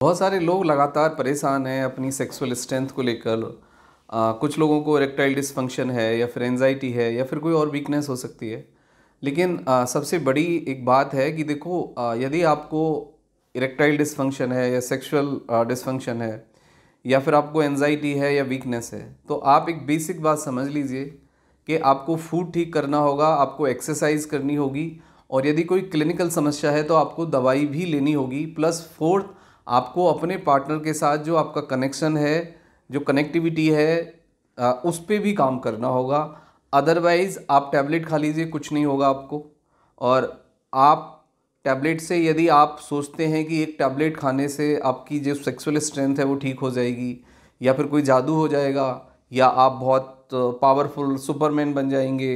बहुत सारे लोग लगातार परेशान हैं अपनी सेक्सुअल स्ट्रेंथ को लेकर कुछ लोगों को इरेक्टाइल डिसफंक्शन है या फिर एनजाइटी है या फिर कोई और वीकनेस हो सकती है लेकिन आ, सबसे बड़ी एक बात है कि देखो आ, यदि आपको इरेक्टाइल डिसफंक्शन है या सेक्सुअल डिसफंक्शन है या फिर आपको एनजाइटी है या वीकनेस है तो आप एक बेसिक बात समझ लीजिए कि आपको फूड ठीक करना होगा आपको एक्सरसाइज करनी होगी और यदि कोई क्लिनिकल समस्या है तो आपको दवाई भी लेनी होगी प्लस फोर्थ आपको अपने पार्टनर के साथ जो आपका कनेक्शन है जो कनेक्टिविटी है उस पर भी काम करना होगा अदरवाइज़ आप टैबलेट खा लीजिए कुछ नहीं होगा आपको और आप टैबलेट से यदि आप सोचते हैं कि एक टैबलेट खाने से आपकी जो सेक्सुअल स्ट्रेंथ है वो ठीक हो जाएगी या फिर कोई जादू हो जाएगा या आप बहुत पावरफुल सुपरमैन बन जाएंगे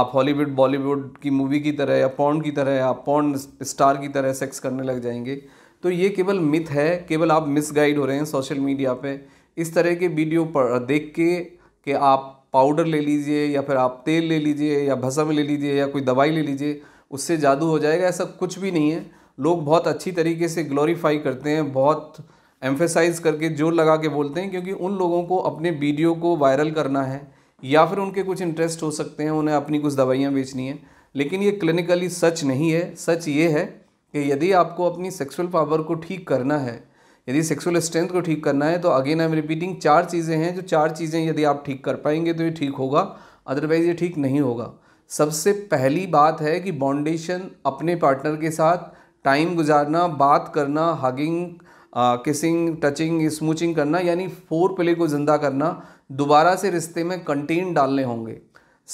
आप हॉलीवुड बॉलीवुड की मूवी की तरह या पॉन्ड की तरह या पॉन्ड स्टार की तरह सेक्स करने लग जाएंगे तो ये केवल मिथ है केवल आप मिसगाइड हो रहे हैं सोशल मीडिया पे इस तरह के वीडियो पर देख के कि आप पाउडर ले लीजिए या फिर आप तेल ले लीजिए या भसम ले लीजिए या कोई दवाई ले लीजिए उससे जादू हो जाएगा ऐसा कुछ भी नहीं है लोग बहुत अच्छी तरीके से ग्लोरीफाई करते हैं बहुत एम्फेसाइज करके जोर लगा के बोलते हैं क्योंकि उन लोगों को अपने वीडियो को वायरल करना है या फिर उनके कुछ इंटरेस्ट हो सकते हैं उन्हें अपनी कुछ दवाइयाँ बेचनी है लेकिन ये क्लिनिकली सच नहीं है सच ये है कि यदि आपको अपनी सेक्सुअल पावर को ठीक करना है यदि सेक्सुअल स्ट्रेंथ को ठीक करना है तो अगेन आई एम रिपीटिंग चार चीज़ें हैं जो चार चीज़ें यदि आप ठीक कर पाएंगे तो ये ठीक होगा अदरवाइज़ ये ठीक नहीं होगा सबसे पहली बात है कि बॉन्डेशन अपने पार्टनर के साथ टाइम गुजारना बात करना हगिंग किसिंग टचिंग स्मूचिंग करना यानी फोर प्ले को ज़िंदा करना दोबारा से रिश्ते में कंटेन डालने होंगे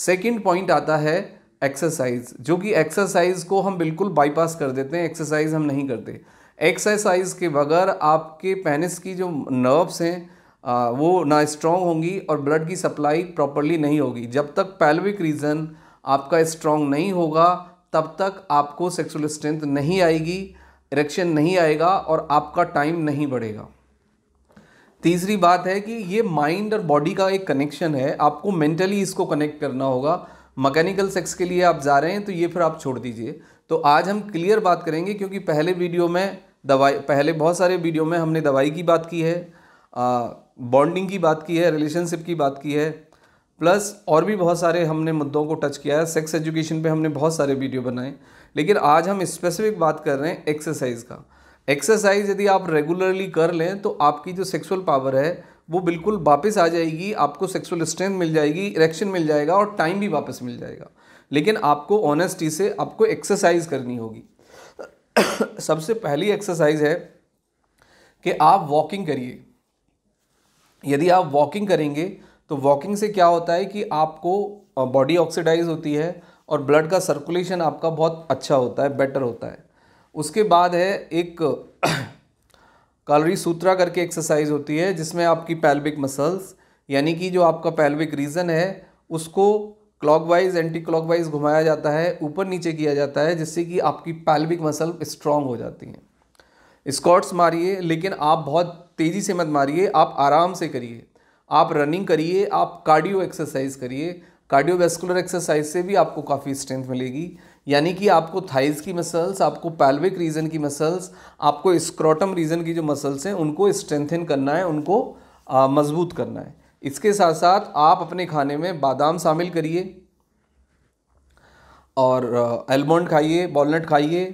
सेकेंड पॉइंट आता है एक्सरसाइज जो कि एक्सरसाइज को हम बिल्कुल बाईपास कर देते हैं एक्सरसाइज हम नहीं करते एक्सरसाइज के बगैर आपके पेनिस की जो नर्व्स हैं वो ना स्ट्रॉन्ग होंगी और ब्लड की सप्लाई प्रॉपरली नहीं होगी जब तक पैल्विक रीजन आपका स्ट्रॉन्ग नहीं होगा तब तक आपको सेक्सुअल स्ट्रेंथ नहीं आएगी इरेक्शन नहीं आएगा और आपका टाइम नहीं बढ़ेगा तीसरी बात है कि ये माइंड और बॉडी का एक कनेक्शन है आपको मेंटली इसको कनेक्ट करना होगा मैकेनिकल सेक्स के लिए आप जा रहे हैं तो ये फिर आप छोड़ दीजिए तो आज हम क्लियर बात करेंगे क्योंकि पहले वीडियो में दवाई पहले बहुत सारे वीडियो में हमने दवाई की बात की है बॉन्डिंग की बात की है रिलेशनशिप की बात की है प्लस और भी बहुत सारे हमने मुद्दों को टच किया है सेक्स एजुकेशन पे हमने बहुत सारे वीडियो बनाए लेकिन आज हम स्पेसिफिक बात कर रहे हैं एक्सरसाइज का एक्सरसाइज यदि आप रेगुलरली कर लें तो आपकी जो सेक्सुअल पावर है वो बिल्कुल वापस आ जाएगी आपको सेक्सुअल स्ट्रेंथ मिल जाएगी इरेक्शन मिल जाएगा और टाइम भी वापस मिल जाएगा लेकिन आपको ऑनेस्टी से आपको एक्सरसाइज करनी होगी सबसे पहली एक्सरसाइज है कि आप वॉकिंग करिए यदि आप वॉकिंग करेंगे तो वॉकिंग से क्या होता है कि आपको बॉडी ऑक्सीडाइज होती है और ब्लड का सर्कुलेशन आपका बहुत अच्छा होता है बेटर होता है उसके बाद है एक कालरी सूत्रा करके एक्सरसाइज होती है जिसमें आपकी पैल्विक मसल्स यानी कि जो आपका पैल्विक रीजन है उसको क्लॉकवाइज एंटी क्लॉकवाइज घुमाया जाता है ऊपर नीचे किया जाता है जिससे कि आपकी पैल्विक मसल स्ट्रांग हो जाती हैं स्कॉट्स मारिए लेकिन आप बहुत तेज़ी से मत मारिए आप आराम से करिए आप रनिंग करिए आप कार्डियो एक्सरसाइज करिए कार्डियोवेस्कुलर एक्सरसाइज से भी आपको काफ़ी स्ट्रेंथ मिलेगी यानी कि आपको थाइज की मसल्स आपको पैल्विक रीजन की मसल्स आपको स्क्रॉटम रीजन की जो मसल्स हैं उनको स्ट्रेंथन करना है उनको मजबूत करना है इसके साथ साथ आप अपने खाने में बादाम शामिल करिए और एलमंड खाइए बॉलनट खाइए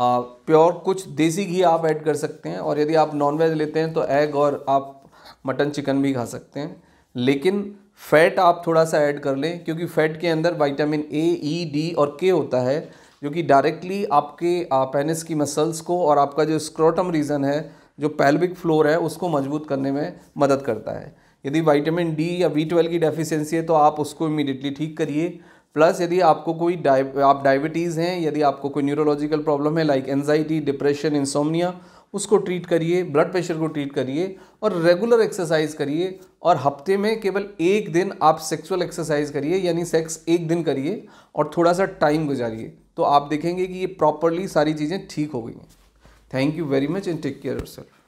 प्योर कुछ देसी घी आप ऐड कर सकते हैं और यदि आप वेज लेते हैं तो एग और आप मटन चिकन भी खा सकते हैं लेकिन फैट आप थोड़ा सा ऐड कर लें क्योंकि फ़ैट के अंदर विटामिन ए ई डी और के होता है जो कि डायरेक्टली आपके पेनिस की मसल्स को और आपका जो स्क्रोटम रीजन है जो पैल्विक फ्लोर है उसको मजबूत करने में मदद करता है यदि विटामिन डी या बी ट्वेल्व की डेफिशिएंसी है तो आप उसको इमीडिएटली ठीक करिए प्लस यदि आपको कोई डाइ आप डायबिटीज़ हैं यदि आपको कोई न्यूरोलॉजिकल प्रॉब्लम है लाइक एनजाइटी डिप्रेशन इंसोमिया उसको ट्रीट करिए ब्लड प्रेशर को ट्रीट करिए और रेगुलर एक्सरसाइज करिए और हफ्ते में केवल एक दिन आप सेक्सुअल एक्सरसाइज करिए यानी सेक्स एक दिन करिए और थोड़ा सा टाइम गुजारिए तो आप देखेंगे कि ये प्रॉपरली सारी चीज़ें ठीक हो गई हैं thank you very much and take care your self